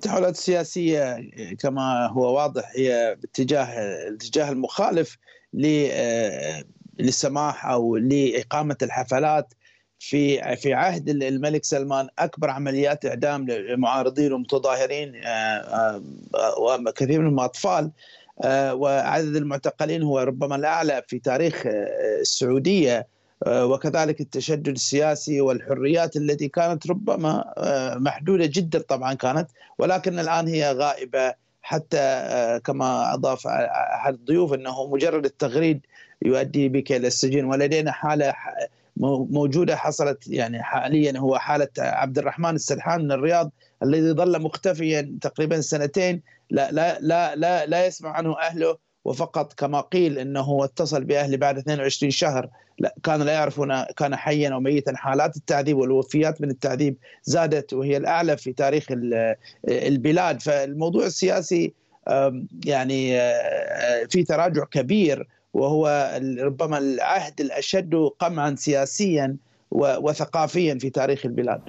التحولات السياسية كما هو واضح هي باتجاه الاتجاه المخالف آه، للسماح أو لإقامة الحفلات في في عهد الملك سلمان اكبر عمليات اعدام للمعارضين والمتظاهرين آه، آه، وكثير منهم اطفال وعدد المعتقلين هو ربما الاعلى في تاريخ السعوديه آه، وكذلك التشدد السياسي والحريات التي كانت ربما آه، محدوده جدا طبعا كانت ولكن الان هي غائبه حتى آه، كما اضاف احد الضيوف انه مجرد التغريد يؤدي بك الى السجن ولدينا حاله موجوده حصلت يعني حاليا هو حاله عبد الرحمن السرحان من الرياض الذي ظل مختفيا تقريبا سنتين لا لا لا لا, لا يسمع عنه اهله وفقط كما قيل انه اتصل باهله بعد 22 شهر لا كان لا يعرفون كان حيا او ميتا حالات التعذيب والوفيات من التعذيب زادت وهي الاعلى في تاريخ البلاد فالموضوع السياسي يعني آه، آه، في تراجع كبير وهو ربما العهد الاشد قمعا سياسيا وثقافيا في تاريخ البلاد